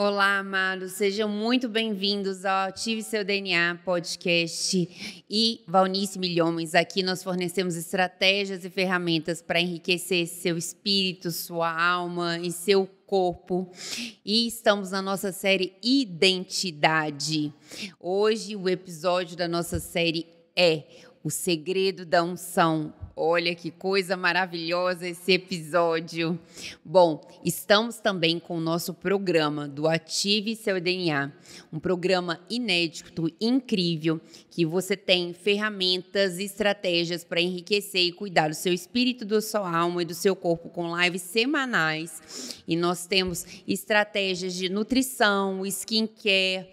Olá, amados, sejam muito bem-vindos ao Ative Seu DNA podcast e Valnice Milhomens. Aqui nós fornecemos estratégias e ferramentas para enriquecer seu espírito, sua alma e seu corpo. E estamos na nossa série Identidade. Hoje, o episódio da nossa série é O Segredo da Unção Olha que coisa maravilhosa esse episódio. Bom, estamos também com o nosso programa do Ative seu DNA, um programa inédito, incrível, que você tem ferramentas e estratégias para enriquecer e cuidar do seu espírito, da sua alma e do seu corpo com lives semanais. E nós temos estratégias de nutrição, skincare,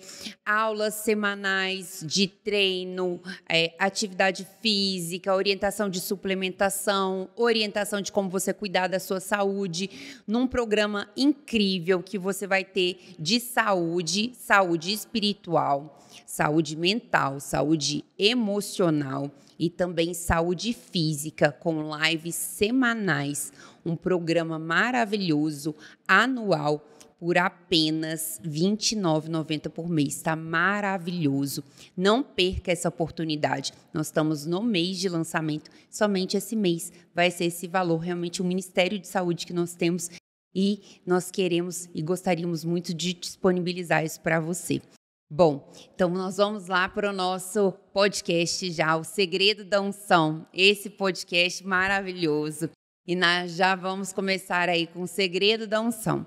aulas semanais de treino, é, atividade física, orientação de suplementos suplementação, orientação de como você cuidar da sua saúde, num programa incrível que você vai ter de saúde, saúde espiritual, saúde mental, saúde emocional e também saúde física com lives semanais, um programa maravilhoso anual por apenas R$ 29,90 por mês. Está maravilhoso. Não perca essa oportunidade. Nós estamos no mês de lançamento, somente esse mês vai ser esse valor. Realmente, o Ministério de Saúde que nós temos e nós queremos e gostaríamos muito de disponibilizar isso para você. Bom, então nós vamos lá para o nosso podcast já, O Segredo da Unção, esse podcast maravilhoso. E nós já vamos começar aí com o Segredo da Unção.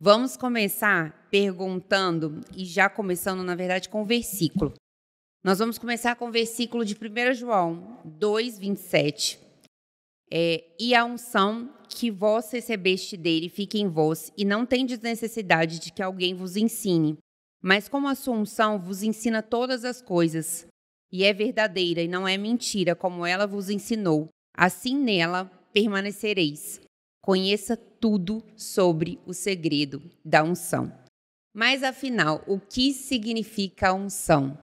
Vamos começar perguntando e já começando, na verdade, com o versículo. Nós vamos começar com o versículo de 1 João 2, 27. É, e a unção que vós recebeste dele fica em vós, e não tendes necessidade de que alguém vos ensine, mas como a sua unção vos ensina todas as coisas, e é verdadeira e não é mentira, como ela vos ensinou, assim nela permanecereis. Conheça tudo sobre o segredo da unção. Mas afinal, o que significa unção? O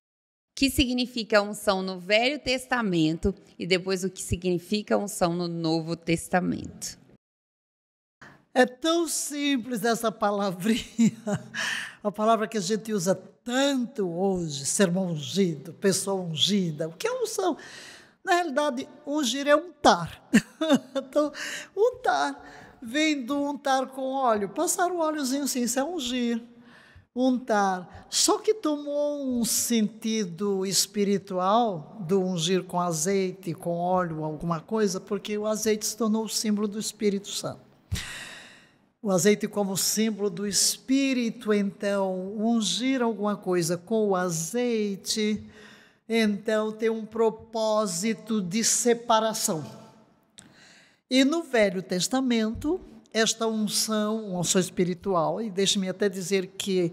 que significa unção no Velho Testamento e depois o que significa unção no Novo Testamento? É tão simples essa palavrinha, a palavra que a gente usa tanto hoje, sermão ungido, pessoa ungida. O que é unção? Na realidade, ungir é untar. então, untar vem do untar com óleo. Passar o óleozinho sim, isso é ungir. Untar. Só que tomou um sentido espiritual do ungir com azeite, com óleo, alguma coisa, porque o azeite se tornou o símbolo do Espírito Santo. O azeite como símbolo do Espírito, então, ungir alguma coisa com o azeite então tem um propósito de separação. E no Velho Testamento, esta unção, unção espiritual, e deixe-me até dizer que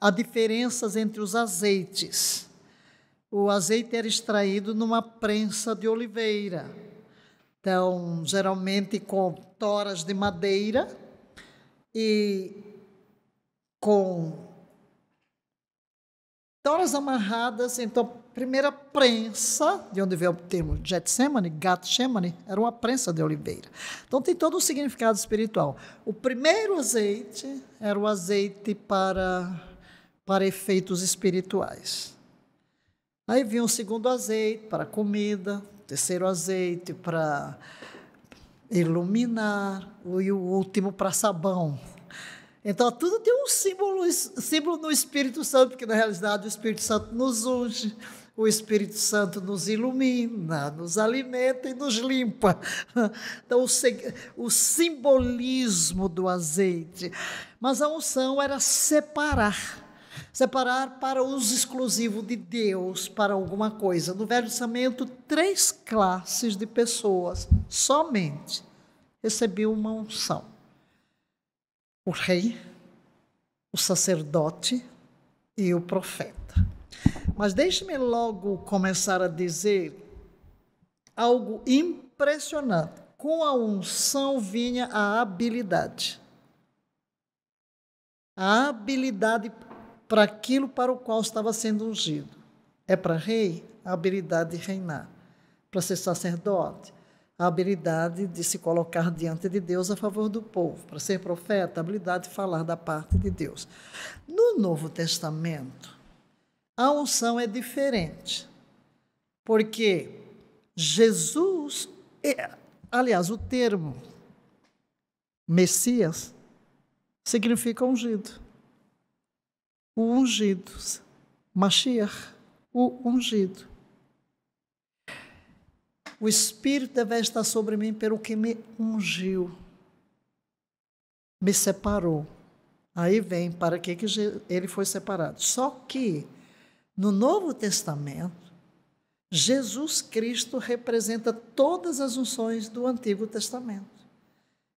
há diferenças entre os azeites. O azeite era extraído numa prensa de oliveira. Então, geralmente com toras de madeira e com então, elas amarradas, então, primeira prensa, de onde veio o termo Getsemane, Gatsemane, era uma prensa de oliveira. Então, tem todo um significado espiritual. O primeiro azeite era o azeite para, para efeitos espirituais. Aí vinha o segundo azeite para comida, o terceiro azeite para iluminar, e o último para sabão. Então, tudo tem um símbolo, símbolo no Espírito Santo, porque na realidade o Espírito Santo nos unge, o Espírito Santo nos ilumina, nos alimenta e nos limpa. Então, o, o simbolismo do azeite. Mas a unção era separar separar para uso exclusivo de Deus para alguma coisa. No Velho Testamento, três classes de pessoas somente recebiam uma unção o rei, o sacerdote e o profeta. Mas deixe-me logo começar a dizer algo impressionante. Com a unção vinha a habilidade. A habilidade para aquilo para o qual estava sendo ungido. É para rei a habilidade de reinar. Para ser sacerdote, a habilidade de se colocar diante de Deus a favor do povo. Para ser profeta, a habilidade de falar da parte de Deus. No Novo Testamento, a unção é diferente, porque Jesus, é, aliás, o termo Messias significa ungido. O ungido, Mashiach, o ungido. O Espírito deve estar sobre mim pelo que me ungiu, me separou. Aí vem para que, ele foi separado. Só que no Novo Testamento, Jesus Cristo representa todas as unções do Antigo Testamento.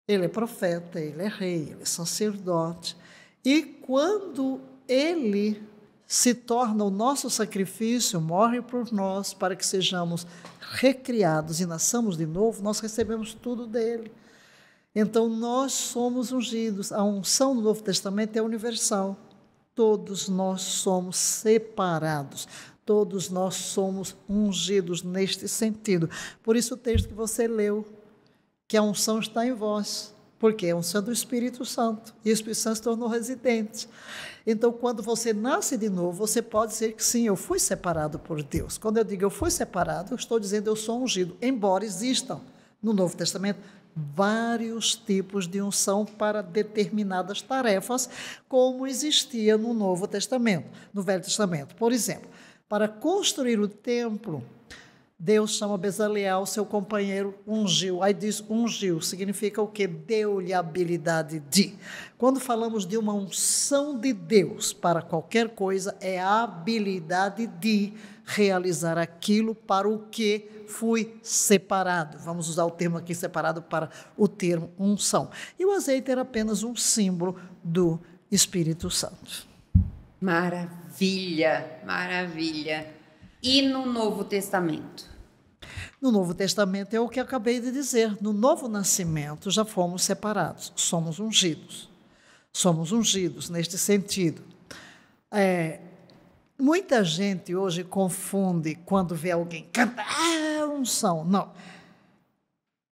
Ele é profeta, ele é rei, ele é sacerdote. E quando ele se torna o nosso sacrifício, morre por nós para que sejamos recriados e nasçamos de novo, nós recebemos tudo dele. Então nós somos ungidos. A unção do Novo Testamento é universal. Todos nós somos separados. Todos nós somos ungidos neste sentido. Por isso o texto que você leu, que a unção está em vós, porque é a unção do Espírito Santo. E o Espírito Santo se tornou residente. Então, quando você nasce de novo, você pode dizer que sim, eu fui separado por Deus. Quando eu digo eu fui separado, eu estou dizendo eu sou ungido, embora existam no Novo Testamento vários tipos de unção para determinadas tarefas, como existia no Novo Testamento, no Velho Testamento. Por exemplo, para construir o templo, Deus chama Bezaleel, seu companheiro, ungiu. Aí diz ungiu, significa o que? Deu-lhe a habilidade de. Quando falamos de uma unção de Deus para qualquer coisa, é a habilidade de realizar aquilo para o que fui separado. Vamos usar o termo aqui separado para o termo unção. E o azeite era apenas um símbolo do Espírito Santo. Maravilha, maravilha. E no Novo Testamento? No Novo Testamento é o que acabei de dizer. No novo nascimento já fomos separados, somos ungidos. Somos ungidos neste sentido. É, muita gente hoje confunde quando vê alguém cantar ah, unção. Não.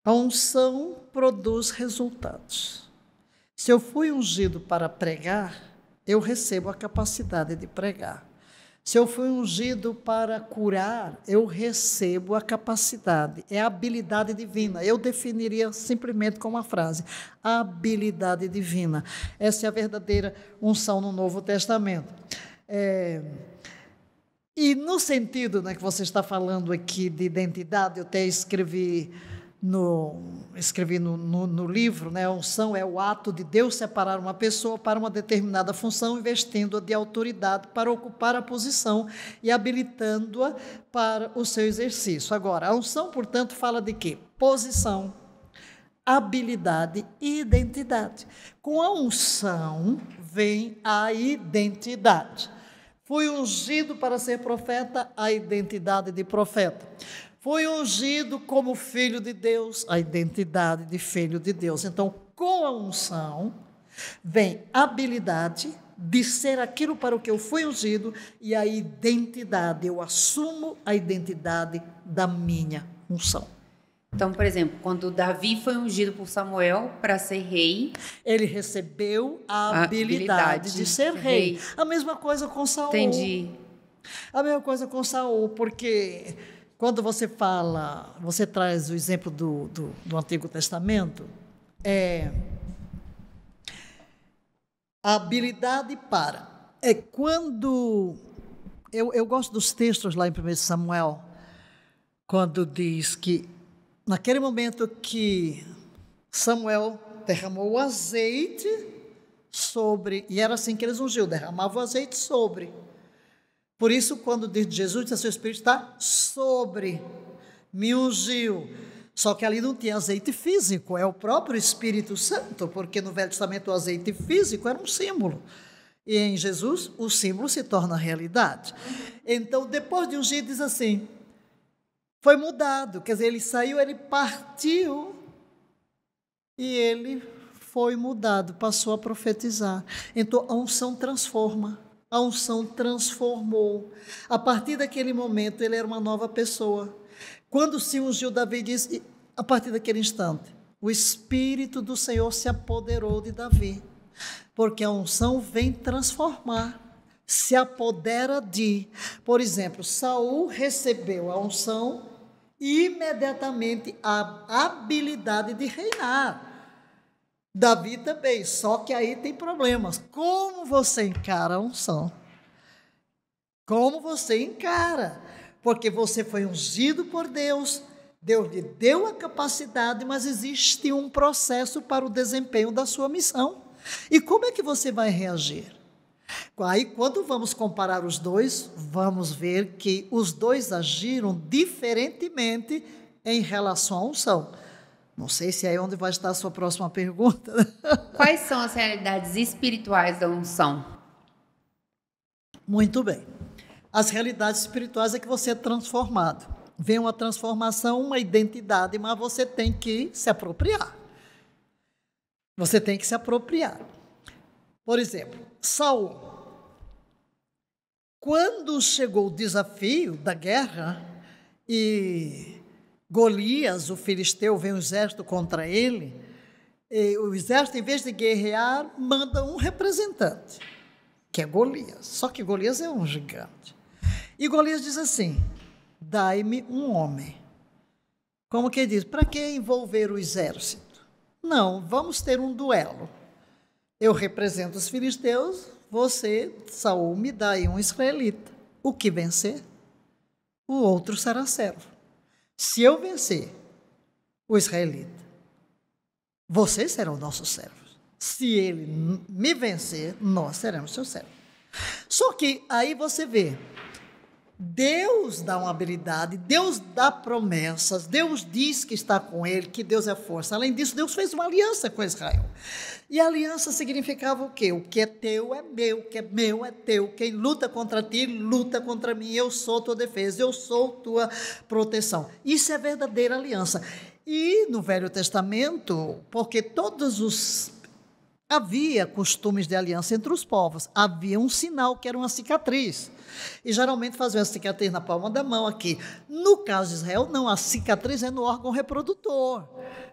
A unção produz resultados. Se eu fui ungido para pregar, eu recebo a capacidade de pregar. Se eu fui ungido para curar, eu recebo a capacidade, é a habilidade divina. Eu definiria simplesmente com uma frase: a habilidade divina. Essa é a verdadeira unção no Novo Testamento. É, e no sentido né, que você está falando aqui de identidade, eu até escrevi no, escrevi no, no, no, livro, né? A unção é o ato de Deus separar uma pessoa para uma determinada função, investindo-a de autoridade para ocupar a posição e habilitando-a para o seu exercício. Agora, a unção, portanto, fala de quê? Posição, habilidade e identidade. Com a unção vem a identidade. Fui ungido para ser profeta, a identidade de profeta foi ungido como filho de Deus, a identidade de filho de Deus. Então, com a unção, vem habilidade de ser aquilo para o que eu fui ungido e a identidade. Eu assumo a identidade da minha unção. Então, por exemplo, quando Davi foi ungido por Samuel para ser rei, ele recebeu a, habilidade, a habilidade de ser rei. rei. A mesma coisa com Saul. Entendi. A mesma coisa com Saul, porque quando você fala, você traz o exemplo do, do, do Antigo Testamento, é a habilidade para. É quando. Eu, eu gosto dos textos lá em 1 Samuel, quando diz que, naquele momento que Samuel derramou o azeite sobre. E era assim que eles ungiam: derramava o azeite sobre por isso, quando diz Jesus, diz, seu Espírito está sobre, me ungiu. Só que ali não tinha azeite físico, é o próprio Espírito Santo, porque no Velho Testamento o azeite físico era um símbolo. E em Jesus, o símbolo se torna realidade. Então, depois de ungir, diz assim: foi mudado. Quer dizer, ele saiu, ele partiu e ele foi mudado, passou a profetizar. Então, a unção transforma a unção transformou. A partir daquele momento, ele era uma nova pessoa. Quando se ungiu, Davi disse, a partir daquele instante, o Espírito do Senhor se apoderou de Davi, porque a unção vem transformar se apodera de. Por exemplo, Saul recebeu a unção e imediatamente a habilidade de reinar. Davi também, só que aí tem problemas. Como você encara a unção? Como você encara? Porque você foi ungido por Deus, Deus lhe deu a capacidade, mas existe um processo para o desempenho da sua missão. E como é que você vai reagir? Aí, quando vamos comparar os dois, vamos ver que os dois agiram diferentemente em relação à unção. Não sei se é onde vai estar a sua próxima pergunta. Quais são as realidades espirituais da unção? Muito bem. As realidades espirituais é que você é transformado. Vem uma transformação, uma identidade, mas você tem que se apropriar. Você tem que se apropriar. Por exemplo, Saul. Quando chegou o desafio da guerra e Golias, o filisteu, vem um exército contra ele. o exército, em vez de guerrear, manda um representante, que é Golias. Só que Golias é um gigante. E Golias diz assim: Dai-me um homem. Como que diz? Para que envolver o exército? Não, vamos ter um duelo. Eu represento os filisteus, você, Saul, me dá aí um israelita. O que vencer, o outro será servo se eu vencer o israelita, vocês serão nossos servos. Se ele me vencer, nós seremos seus servos. Só que aí você vê Deus dá uma habilidade, Deus dá promessas, Deus diz que está com ele, que Deus é força. Além disso, Deus fez uma aliança com Israel. E a aliança significava o quê? O que é teu é meu, o que é meu é teu. Quem luta contra ti, luta contra mim. Eu sou tua defesa, eu sou tua proteção. Isso é verdadeira aliança. E no Velho Testamento, porque todos os Havia costumes de aliança entre os povos, havia um sinal que era uma cicatriz. E geralmente faziam a cicatriz na palma da mão aqui. No caso de Israel, não, a cicatriz é no órgão reprodutor.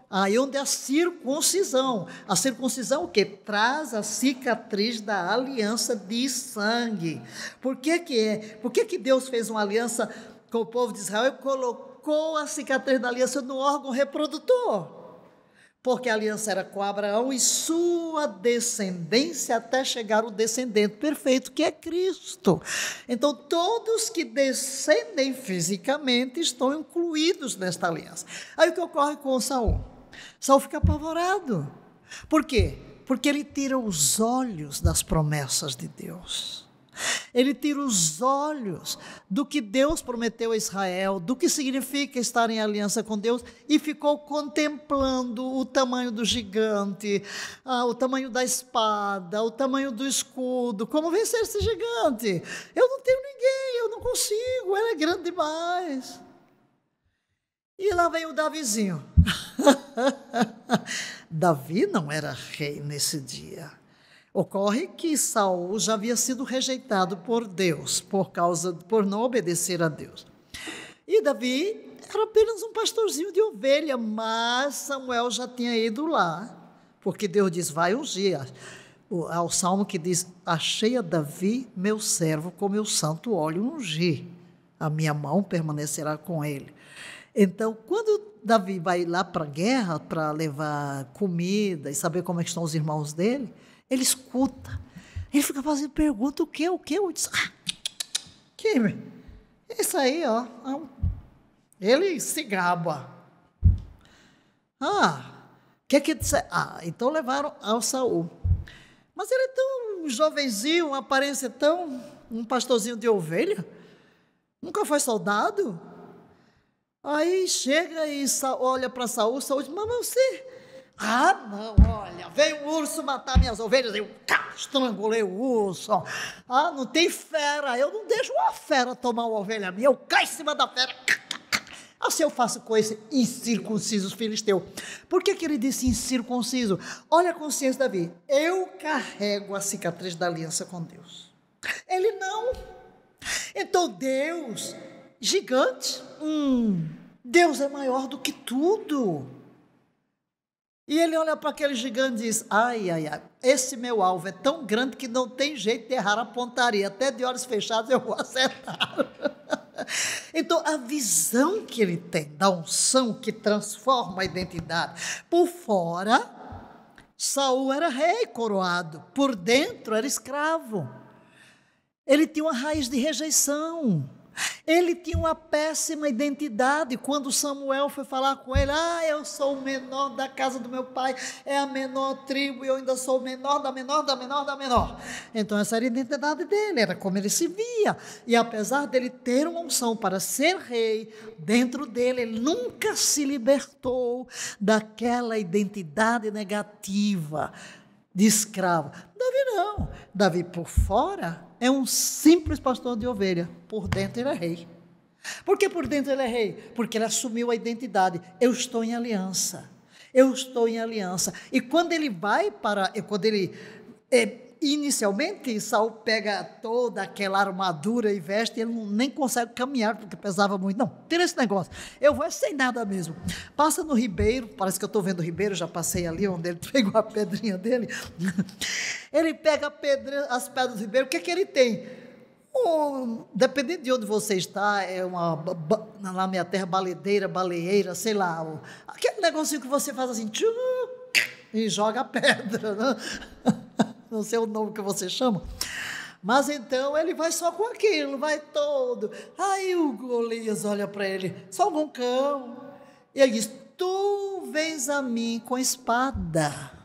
Aí onde é a circuncisão. A circuncisão o quê? Traz a cicatriz da aliança de sangue. Por que que é? Por que que Deus fez uma aliança com o povo de Israel e colocou a cicatriz da aliança no órgão reprodutor? porque a aliança era com Abraão e sua descendência até chegar o descendente perfeito, que é Cristo. Então, todos que descendem fisicamente estão incluídos nesta aliança. Aí o que ocorre com Saul? Saul fica apavorado. Por quê? Porque ele tira os olhos das promessas de Deus. Ele tira os olhos do que Deus prometeu a Israel, do que significa estar em aliança com Deus, e ficou contemplando o tamanho do gigante, ah, o tamanho da espada, o tamanho do escudo. Como vencer esse gigante? Eu não tenho ninguém, eu não consigo, ele é grande demais. E lá veio o Davizinho. Davi não era rei nesse dia. Ocorre que Saul já havia sido rejeitado por Deus por causa por não obedecer a Deus. E Davi era apenas um pastorzinho de ovelha, mas Samuel já tinha ido lá, porque Deus diz: vai ungir. Ao salmo que diz: Achei a Davi, meu servo, com meu santo óleo ungir. A minha mão permanecerá com ele. Então, quando Davi vai lá para a guerra para levar comida e saber como é estão os irmãos dele, ele escuta. Ele fica fazendo pergunta, o quê, o quê? Eu disse, ah, que, isso aí, ó. É ele se gaba. Ah, o que que disse? Ah, então levaram ao Saul. Mas ele é tão jovenzinho, uma aparência tão um pastorzinho de ovelha. Nunca foi soldado. Aí chega e olha para Saul, Saul diz: "Mas você ah, não, olha, veio o urso matar minhas ovelhas, eu cá, estrangulei o urso. Ah, não tem fera, eu não deixo uma fera tomar uma ovelha minha, eu caio em cima da fera. Assim eu faço com esse incircunciso filisteu. Por que, que ele disse incircunciso? Olha a consciência de Davi, eu carrego a cicatriz da aliança com Deus. Ele não. Então Deus, gigante, hum, Deus é maior do que tudo. E ele olha para aquele gigante e diz: Ai, ai, ai, esse meu alvo é tão grande que não tem jeito de errar a pontaria. Até de olhos fechados eu vou acertar. Então, a visão que ele tem da unção que transforma a identidade. Por fora, Saul era rei coroado, por dentro era escravo. Ele tinha uma raiz de rejeição. Ele tinha uma péssima identidade quando Samuel foi falar com ele: Ah, eu sou o menor da casa do meu pai, é a menor tribo, e eu ainda sou o menor da menor, da menor, da menor. Então, essa era a identidade dele, era como ele se via. E apesar dele ter uma unção para ser rei, dentro dele, ele nunca se libertou daquela identidade negativa de escravo. Davi não. Davi, por fora, é um simples pastor de ovelha. Por dentro ele é rei. Por que por dentro ele é rei? Porque ele assumiu a identidade. Eu estou em aliança. Eu estou em aliança. E quando ele vai para. Quando ele é, inicialmente Saul pega toda aquela armadura e veste, e ele nem consegue caminhar porque pesava muito. Não, tira esse negócio. Eu vou sem nada mesmo. Passa no ribeiro, parece que eu estou vendo o ribeiro, já passei ali onde ele pegou a pedrinha dele. ele pega pedra, as pedras do ribeiro, o que é que ele tem? Um, dependendo de onde você está, é uma na minha terra baledeira, baleeira, sei lá, aquele negocinho que você faz assim, tchum, e joga a pedra, né? não sei o nome que você chama. Mas então ele vai só com aquilo, vai todo. Aí o Golias olha para ele, só um cão. E ele diz: Tu vens a mim com espada.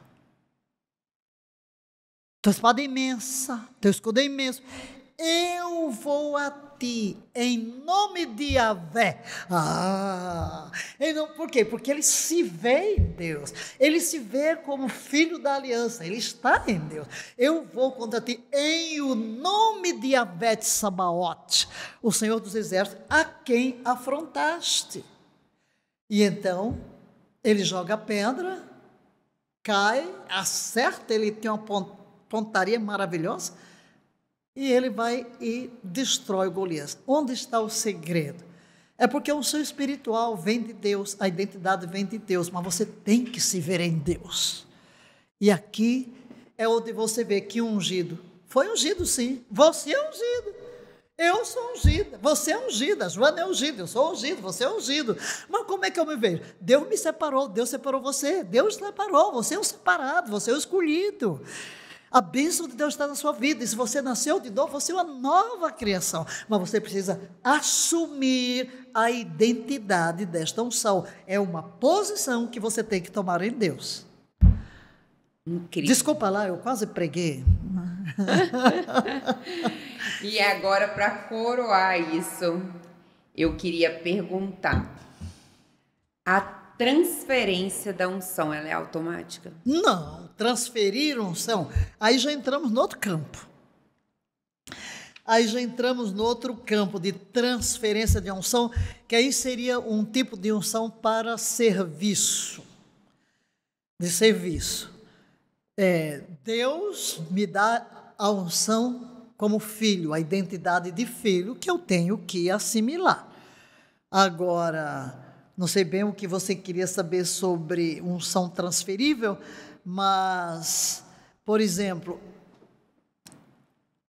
Tua espada é imensa, teu escudo é imenso. Eu vou até ti, em nome de Avé. Ah, não, por quê? Porque ele se vê em Deus, ele se vê como filho da aliança, ele está em Deus. Eu vou contra ti em o nome de Avé de Sabaote, o Senhor dos Exércitos, a quem afrontaste. E então, ele joga a pedra, cai, acerta, ele tem uma pontaria maravilhosa e ele vai e destrói Golias. Onde está o segredo? É porque o seu espiritual vem de Deus, a identidade vem de Deus, mas você tem que se ver em Deus. E aqui é onde você vê que ungido foi ungido, sim. Você é ungido. Eu sou ungida, você é ungida, Joana é ungida, eu sou ungido, você é ungido. Mas como é que eu me vejo? Deus me separou, Deus separou você, Deus separou, você é o separado, você é o escolhido. A bênção de Deus está na sua vida. E se você nasceu de novo, você é uma nova criação. Mas você precisa assumir a identidade desta unção. É uma posição que você tem que tomar em Deus. Incrível. Desculpa lá, eu quase preguei. e agora, para coroar isso, eu queria perguntar: a transferência da unção ela é automática? Não transferir unção, aí já entramos no outro campo. Aí já entramos no outro campo de transferência de unção, que aí seria um tipo de unção para serviço. De serviço. É, Deus me dá a unção como filho, a identidade de filho que eu tenho que assimilar. Agora, não sei bem o que você queria saber sobre unção transferível, mas, por exemplo,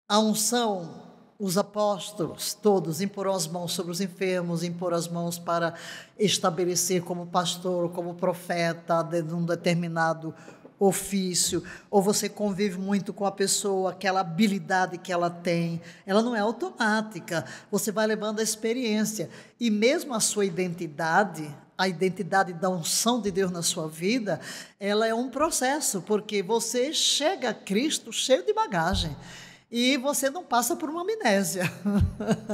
a unção, os apóstolos todos imporam as mãos sobre os enfermos, imporam as mãos para estabelecer como pastor, como profeta de um determinado ofício, ou você convive muito com a pessoa, aquela habilidade que ela tem, ela não é automática. Você vai levando a experiência e mesmo a sua identidade, a identidade da unção de Deus na sua vida, ela é um processo, porque você chega a Cristo cheio de bagagem. E você não passa por uma amnésia.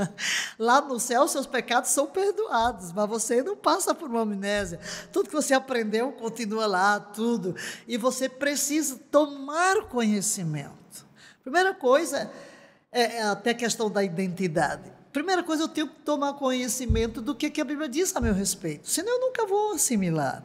Lá no céu, seus pecados são perdoados, mas você não passa por uma amnésia. Tudo que você aprendeu continua lá, tudo. E você precisa tomar conhecimento. Primeira coisa é, é até a questão da identidade. Primeira coisa, eu tenho que tomar conhecimento do que, que a Bíblia diz a meu respeito, senão eu nunca vou assimilar.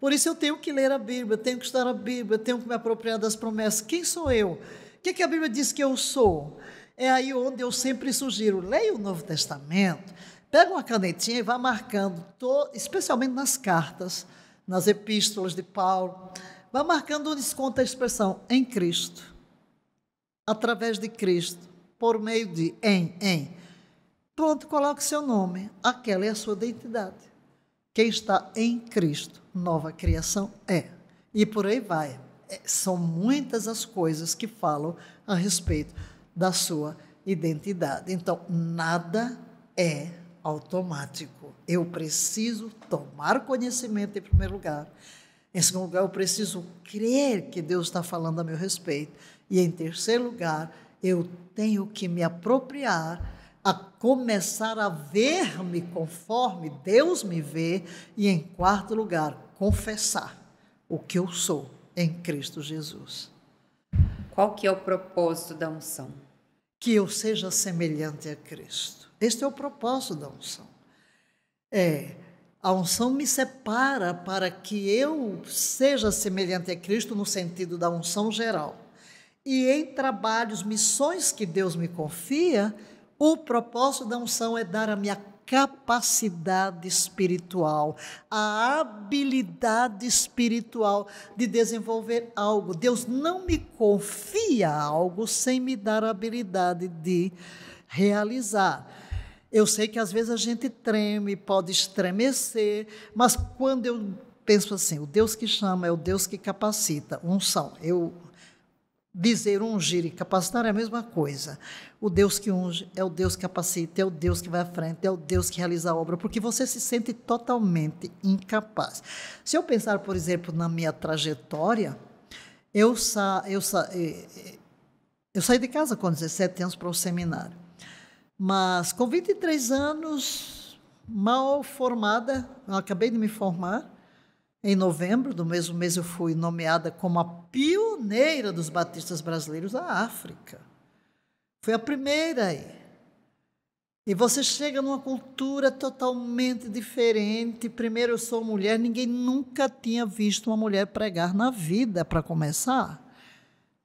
Por isso eu tenho que ler a Bíblia, tenho que estudar a Bíblia, tenho que me apropriar das promessas. Quem sou eu? O que, que a Bíblia diz que eu sou? É aí onde eu sempre sugiro, leia o Novo Testamento, pega uma canetinha e vá marcando, especialmente nas cartas, nas epístolas de Paulo, vá marcando onde se conta a expressão em Cristo, através de Cristo, por meio de em, em. Pronto, coloque seu nome. Aquela é a sua identidade. Quem está em Cristo, nova criação é. E por aí vai. É, são muitas as coisas que falam a respeito da sua identidade. Então, nada é automático. Eu preciso tomar conhecimento em primeiro lugar. Em segundo lugar, eu preciso crer que Deus está falando a meu respeito. E em terceiro lugar, eu tenho que me apropriar a começar a ver-me conforme Deus me vê e, em quarto lugar, confessar o que eu sou em Cristo Jesus. Qual que é o propósito da unção? Que eu seja semelhante a Cristo. Este é o propósito da unção. É, a unção me separa para que eu seja semelhante a Cristo no sentido da unção geral. E em trabalhos, missões que Deus me confia, o propósito da unção é dar a minha capacidade espiritual, a habilidade espiritual de desenvolver algo. Deus não me confia algo sem me dar a habilidade de realizar. Eu sei que às vezes a gente treme, pode estremecer, mas quando eu penso assim, o Deus que chama é o Deus que capacita, unção. Eu dizer ungir e capacitar é a mesma coisa. O Deus que unge é o Deus que capacita, é o Deus que vai à frente, é o Deus que realiza a obra, porque você se sente totalmente incapaz. Se eu pensar, por exemplo, na minha trajetória, eu, sa eu, sa eh, eh, eu saí de casa com 17 anos para o seminário. Mas com 23 anos, mal formada, acabei de me formar, em novembro do mesmo mês, eu fui nomeada como a pioneira dos batistas brasileiros da África. Foi a primeira aí. E você chega numa cultura totalmente diferente. Primeiro, eu sou mulher, ninguém nunca tinha visto uma mulher pregar na vida, para começar.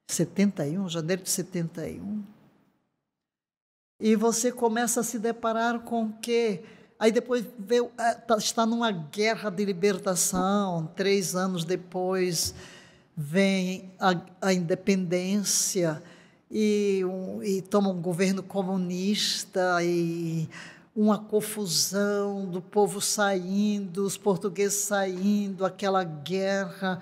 71, janeiro de 71. E você começa a se deparar com o quê? Aí depois veio, ah, tá, está numa guerra de libertação. Três anos depois vem a, a independência e, um, e toma um governo comunista e uma confusão do povo saindo, os portugueses saindo, aquela guerra,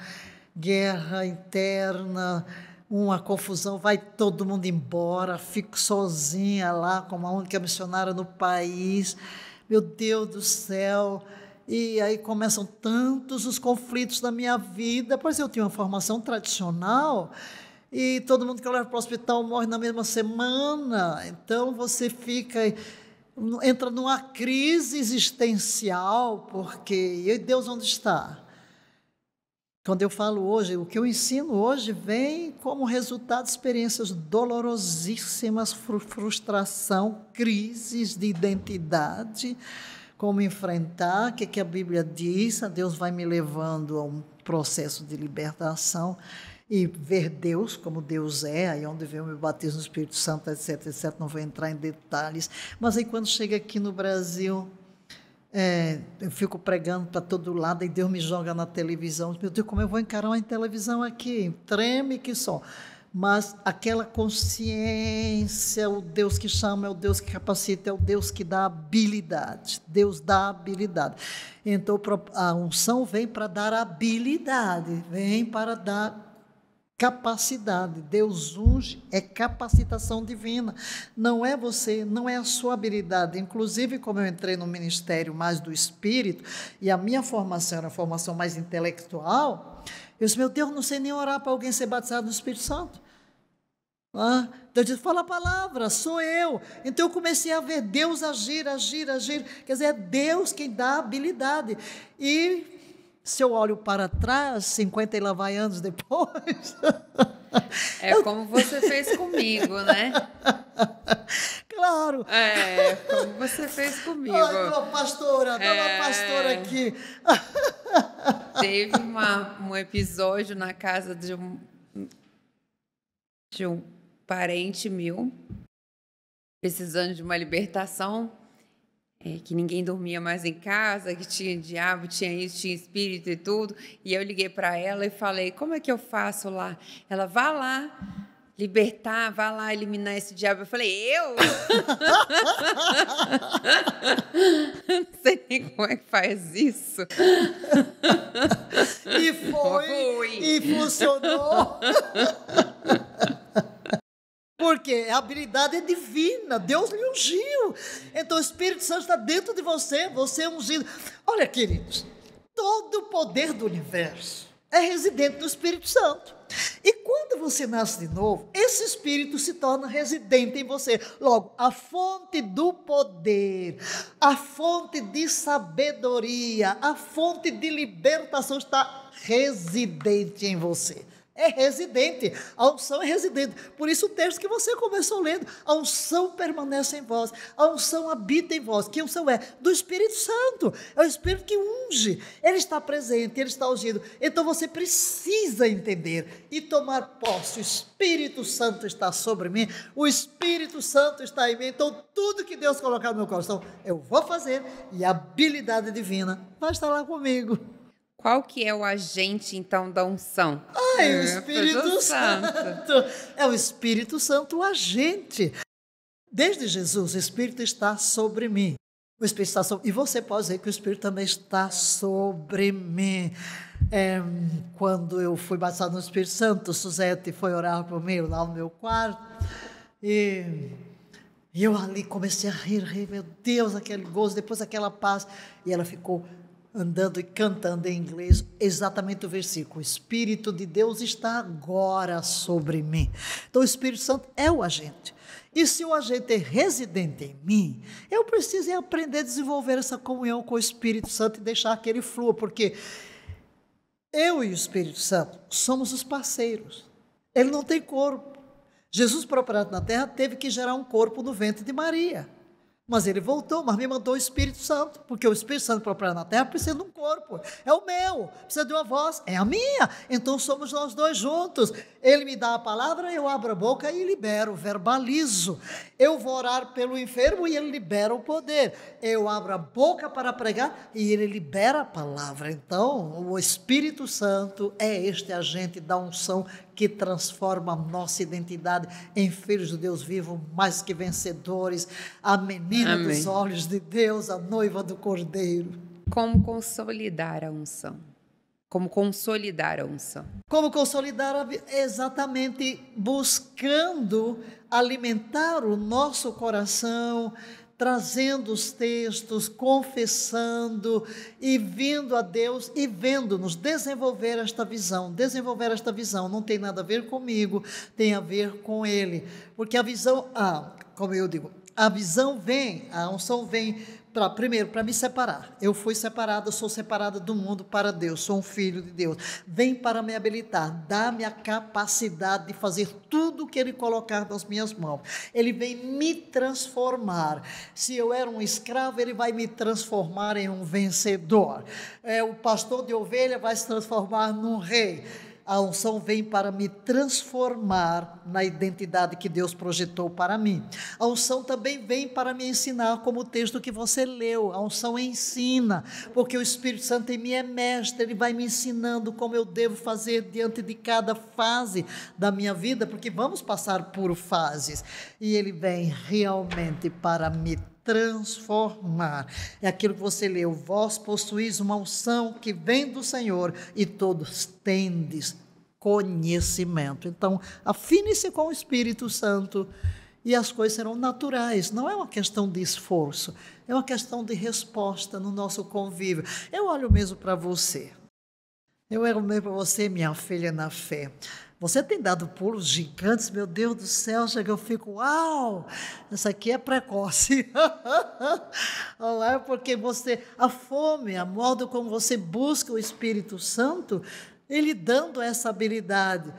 guerra interna, uma confusão, vai todo mundo embora, fico sozinha lá como a única missionária no país meu Deus do céu. E aí começam tantos os conflitos da minha vida, pois eu tinha uma formação tradicional e todo mundo que eu levo para o hospital morre na mesma semana. Então você fica entra numa crise existencial, porque e Deus onde está? Quando eu falo hoje, o que eu ensino hoje vem como resultado de experiências dolorosíssimas, frustração, crises de identidade, como enfrentar, o que, que a Bíblia diz, a ah, Deus vai me levando a um processo de libertação e ver Deus como Deus é, aí onde vem o meu batismo no Espírito Santo, etc, etc, não vou entrar em detalhes, mas aí quando chega aqui no Brasil, é, eu fico pregando para todo lado e Deus me joga na televisão. Meu Deus, como eu vou encarar uma televisão aqui? Treme que só. Mas aquela consciência, o Deus que chama, é o Deus que capacita, é o Deus que dá habilidade. Deus dá habilidade. Então a unção vem para dar habilidade, vem para dar capacidade. Deus unge é capacitação divina. Não é você, não é a sua habilidade. Inclusive, como eu entrei no ministério mais do espírito e a minha formação era formação mais intelectual, eu disse: Meu Deus, não sei nem orar para alguém ser batizado no Espírito Santo. Ah, Deus então, disse, fala a palavra, sou eu. Então eu comecei a ver Deus agir, agir, agir. Quer dizer, é Deus quem dá habilidade. E se eu olho para trás, 50 e lá vai anos depois. É como você fez comigo, né? Claro. É, como você fez comigo. Ai, uma pastora, dá é... uma pastora aqui. Teve uma, um episódio na casa de um, de um parente meu, precisando de uma libertação é, que ninguém dormia mais em casa, que tinha diabo, tinha isso, tinha espírito e tudo. E eu liguei para ela e falei: como é que eu faço lá? Ela, vá lá libertar, vá lá eliminar esse diabo. Eu falei, eu? não sei nem como é que faz isso. e foi, foi. e funcionou. Porque a habilidade é divina, Deus lhe ungiu. Então o Espírito Santo está dentro de você, você é ungido. Olha, queridos, todo o poder do universo é residente do Espírito Santo. E quando você nasce de novo, esse Espírito se torna residente em você. Logo, a fonte do poder, a fonte de sabedoria, a fonte de libertação está residente em você é residente. A unção é residente. Por isso o texto que você começou lendo, a unção permanece em vós, a unção habita em vós. Que unção é? Do Espírito Santo. É o Espírito que unge. Ele está presente, ele está ungido. Então você precisa entender e tomar posse. O Espírito Santo está sobre mim, o Espírito Santo está em mim. Então tudo que Deus colocar no meu coração, eu vou fazer e a habilidade divina vai estar lá comigo. Qual que é o agente, então, da unção? Ah, é o Espírito Santo. Santo. É o Espírito Santo o agente. Desde Jesus, o Espírito está sobre mim. O Espírito está sobre... E você pode dizer que o Espírito também está sobre mim. É, quando eu fui batizado no Espírito Santo, Suzete foi orar por mim lá no meu quarto. E e eu ali comecei a rir, rir, meu Deus, aquele gozo, depois aquela paz. E ela ficou andando e cantando em inglês exatamente o versículo. O Espírito de Deus está agora sobre mim. Então, o Espírito Santo é o agente. E se o agente é residente em mim, eu preciso aprender a desenvolver essa comunhão com o Espírito Santo e deixar que ele flua, porque eu e o Espírito Santo somos os parceiros. Ele não tem corpo. Jesus, procurado na terra, teve que gerar um corpo no ventre de Maria. Mas ele voltou, mas me mandou o Espírito Santo, porque o Espírito Santo para operar na terra precisa de um corpo, é o meu, precisa de uma voz, é a minha. Então somos nós dois juntos. Ele me dá a palavra, eu abro a boca e libero, verbalizo. Eu vou orar pelo enfermo e ele libera o poder. Eu abro a boca para pregar e ele libera a palavra. Então, o Espírito Santo é este agente da unção que transforma nossa identidade em filhos do Deus vivo, mais que vencedores, a menina Amém. dos olhos de Deus, a noiva do Cordeiro. Como consolidar a unção? Como consolidar a unção? Como consolidar a... exatamente buscando alimentar o nosso coração, trazendo os textos, confessando e vindo a Deus e vendo-nos desenvolver esta visão. Desenvolver esta visão não tem nada a ver comigo, tem a ver com Ele. Porque a visão, ah, como eu digo, a visão vem, a unção vem Pra, primeiro, para me separar. Eu fui separada, sou separada do mundo para Deus, sou um filho de Deus. Vem para me habilitar, dá-me a capacidade de fazer tudo o que Ele colocar nas minhas mãos. Ele vem me transformar. Se eu era um escravo, Ele vai me transformar em um vencedor. É, o pastor de ovelha vai se transformar num rei a unção vem para me transformar na identidade que Deus projetou para mim. A unção também vem para me ensinar, como o texto que você leu. A unção ensina, porque o Espírito Santo em mim é mestre, ele vai me ensinando como eu devo fazer diante de cada fase da minha vida, porque vamos passar por fases. E ele vem realmente para me transformar. É aquilo que você leu: vós possuís uma unção que vem do Senhor e todos tendes conhecimento. Então, afine-se com o Espírito Santo e as coisas serão naturais. Não é uma questão de esforço, é uma questão de resposta no nosso convívio. Eu olho mesmo para você. Eu olho mesmo para você, minha filha na fé. Você tem dado pulos gigantes, meu Deus do céu, chega, eu fico, uau, essa aqui é precoce. é porque você, a fome, a modo como você busca o Espírito Santo, ele dando essa habilidade.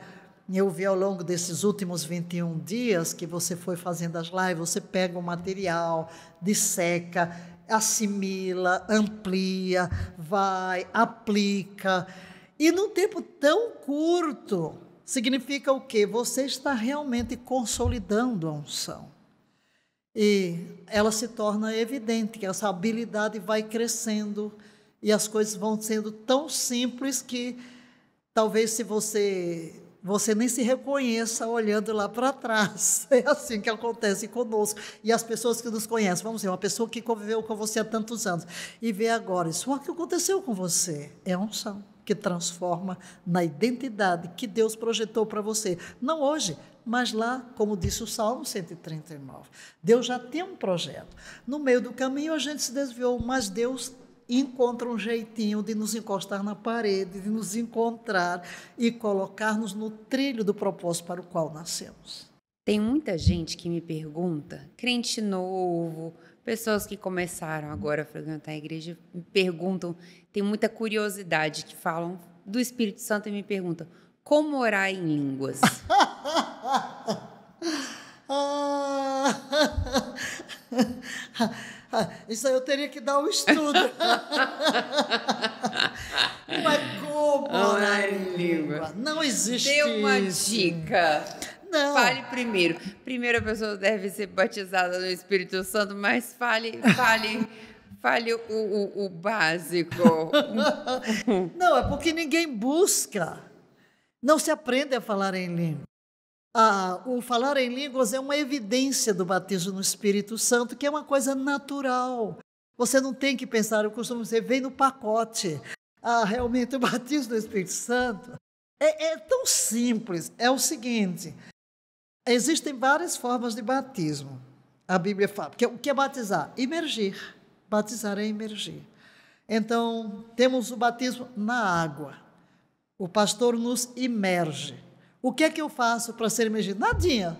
Eu vi ao longo desses últimos 21 dias que você foi fazendo as lives, você pega o material, disseca, assimila, amplia, vai, aplica. E num tempo tão curto, significa o quê? Você está realmente consolidando a unção. E ela se torna evidente, que essa habilidade vai crescendo e as coisas vão sendo tão simples que talvez se você você nem se reconheça olhando lá para trás. É assim que acontece conosco. E as pessoas que nos conhecem, vamos dizer, uma pessoa que conviveu com você há tantos anos e vê agora, isso é o que aconteceu com você é unção que transforma na identidade que Deus projetou para você. Não hoje, mas lá, como disse o Salmo 139. Deus já tem um projeto. No meio do caminho a gente se desviou, mas Deus encontra um jeitinho de nos encostar na parede, de nos encontrar e colocar-nos no trilho do propósito para o qual nascemos. Tem muita gente que me pergunta, crente novo, Pessoas que começaram agora a frequentar a igreja me perguntam, tem muita curiosidade que falam do Espírito Santo e me perguntam como orar em línguas. Isso aí eu teria que dar um estudo. Mas como orar em língua? Não existe. Dê uma isso. dica. Não. Fale primeiro. Primeiro a pessoa deve ser batizada no Espírito Santo, mas fale, fale. fale o, o, o básico. Não, é porque ninguém busca. Não se aprende a falar em língua. Ah, o falar em línguas é uma evidência do batismo no Espírito Santo, que é uma coisa natural. Você não tem que pensar, eu costumo dizer, vem no pacote. Ah, realmente, o batismo no Espírito Santo é, é tão simples. É o seguinte: Existem várias formas de batismo. A Bíblia fala. que o que é batizar? Imergir. Batizar é imergir. Então, temos o batismo na água. O pastor nos imerge. O que é que eu faço para ser imergido? Nadinha.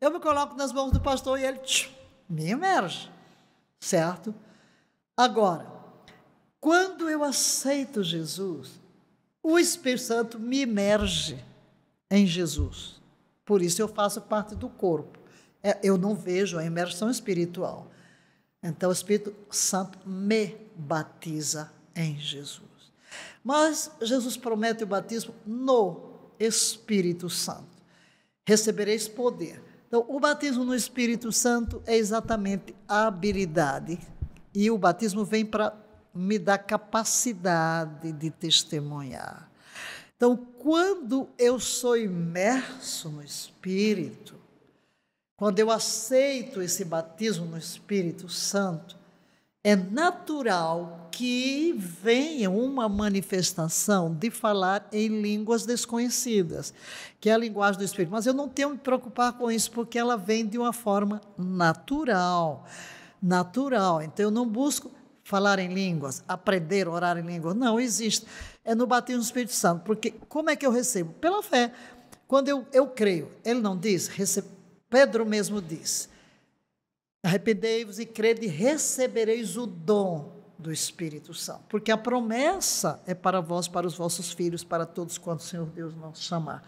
Eu me coloco nas mãos do pastor e ele tchum, me imerge. Certo? Agora, quando eu aceito Jesus, o Espírito Santo me emerge em Jesus. Por isso eu faço parte do corpo. É, eu não vejo a imersão espiritual. Então o Espírito Santo me batiza em Jesus. Mas Jesus promete o batismo no Espírito Santo. Recebereis poder. Então, o batismo no Espírito Santo é exatamente a habilidade. E o batismo vem para me dar capacidade de testemunhar. Então, quando eu sou imerso no Espírito, quando eu aceito esse batismo no Espírito Santo, é natural que venha uma manifestação de falar em línguas desconhecidas, que é a linguagem do Espírito. Mas eu não tenho que me preocupar com isso, porque ela vem de uma forma natural. Natural. Então eu não busco falar em línguas, aprender a orar em línguas. Não existe. É no batismo do Espírito Santo. Porque como é que eu recebo? Pela fé. Quando eu, eu creio, ele não diz, Pedro mesmo diz: arrependei-vos e crede, recebereis o dom do Espírito Santo. Porque a promessa é para vós, para os vossos filhos, para todos quantos o Senhor Deus nos chamar.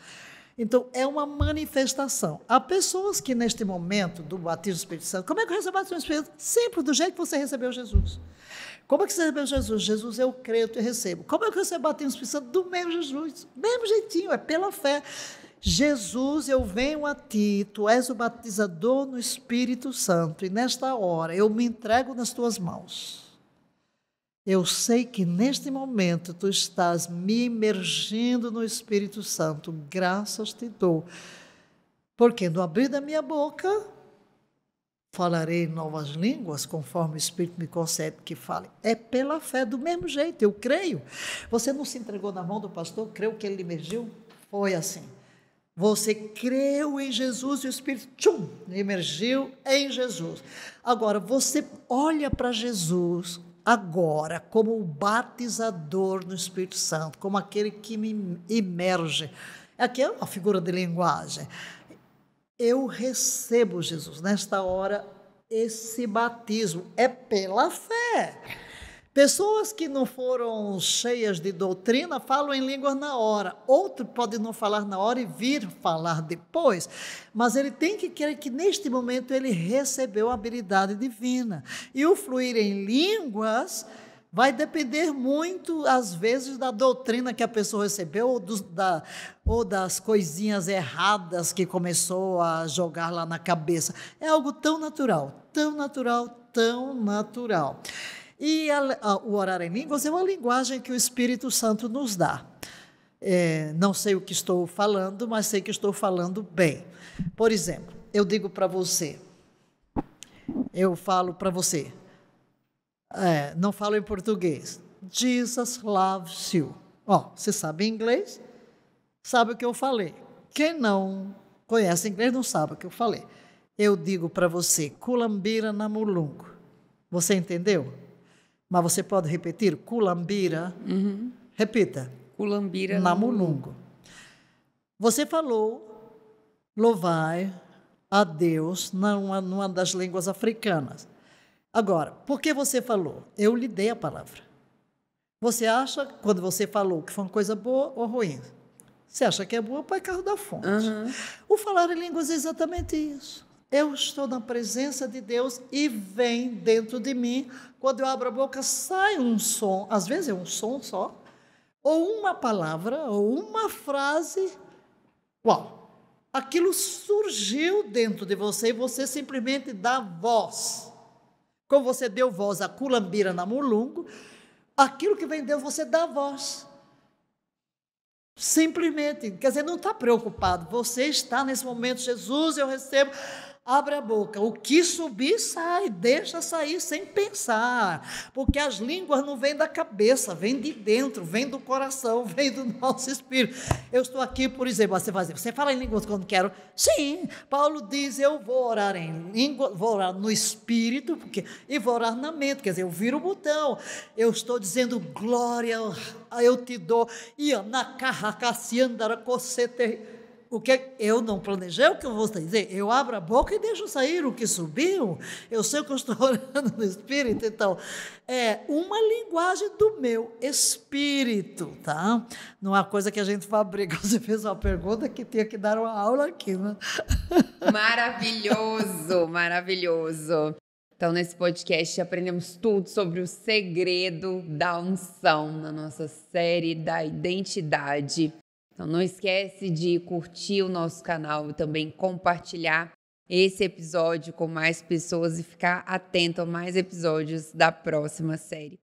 Então, é uma manifestação. Há pessoas que, neste momento do batismo do Espírito Santo, como é que eu recebo o batismo do Espírito Santo? Simples, do jeito que você recebeu Jesus. Como é que você recebeu Jesus? Jesus, eu creio, eu recebo. Como é que você bateu o Espírito Santo? Do mesmo Jesus, mesmo jeitinho, é pela fé. Jesus, eu venho a ti, tu és o batizador no Espírito Santo, e nesta hora eu me entrego nas tuas mãos. Eu sei que neste momento tu estás me imergindo no Espírito Santo, graças te dou. Porque no abrir da minha boca, falarei novas línguas, conforme o Espírito me concede que fale. É pela fé, do mesmo jeito, eu creio. Você não se entregou na mão do pastor, creu que ele emergiu? Foi assim. Você creu em Jesus e o Espírito tchum, emergiu em Jesus. Agora, você olha para Jesus agora como o batizador no Espírito Santo, como aquele que me imerge. Aqui é uma figura de linguagem eu recebo, Jesus, nesta hora, esse batismo. É pela fé. Pessoas que não foram cheias de doutrina falam em línguas na hora. Outro pode não falar na hora e vir falar depois. Mas ele tem que crer que neste momento ele recebeu a habilidade divina. E o fluir em línguas Vai depender muito, às vezes, da doutrina que a pessoa recebeu ou, do, da, ou das coisinhas erradas que começou a jogar lá na cabeça. É algo tão natural, tão natural, tão natural. E a, a, o orar em línguas é uma linguagem que o Espírito Santo nos dá. É, não sei o que estou falando, mas sei que estou falando bem. Por exemplo, eu digo para você, eu falo para você, é, não falo em português. Jesus loves you. Ó, você sabe inglês? Sabe o que eu falei. Quem não conhece inglês não sabe o que eu falei. Eu digo para você, culambira Namulungo. Você entendeu? Mas você pode repetir, culambira. Uhum. Repita. Culambira Namulungo. Você falou, louvai a Deus numa, numa das línguas africanas. Agora, por que você falou? Eu lhe dei a palavra. Você acha, quando você falou, que foi uma coisa boa ou ruim? Você acha que é boa, põe carro da fonte. Uhum. O falar em línguas é exatamente isso. Eu estou na presença de Deus e vem dentro de mim. Quando eu abro a boca, sai um som. Às vezes é um som só, ou uma palavra, ou uma frase. Uau! Aquilo surgiu dentro de você e você simplesmente dá voz. Como você deu voz à culambira na mulungo, aquilo que vem de Deus você dá voz. Simplesmente, quer dizer, não está preocupado. Você está nesse momento, Jesus, eu recebo abre a boca. O que subir, sai, deixa sair sem pensar. Porque as línguas não vêm da cabeça, vêm de dentro, vêm do coração, vêm do nosso espírito. Eu estou aqui, por exemplo, você fazer, você fala em línguas quando quero? Sim, Paulo diz, eu vou orar em língua, vou orar no espírito, porque e vou orar na mente, quer dizer, eu viro o botão. Eu estou dizendo glória, eu te dou. E na carra caciandara cocete o que eu não planejei é o que eu vou dizer. Eu abro a boca e deixo sair o que subiu. Eu sei o que eu estou orando no espírito. Então, é uma linguagem do meu espírito, tá? Não é coisa que a gente fabrica. Você fez uma pergunta que tinha que dar uma aula aqui, né? Maravilhoso, maravilhoso. Então, nesse podcast, aprendemos tudo sobre o segredo da unção na nossa série da identidade. Então não esquece de curtir o nosso canal e também compartilhar esse episódio com mais pessoas e ficar atento a mais episódios da próxima série.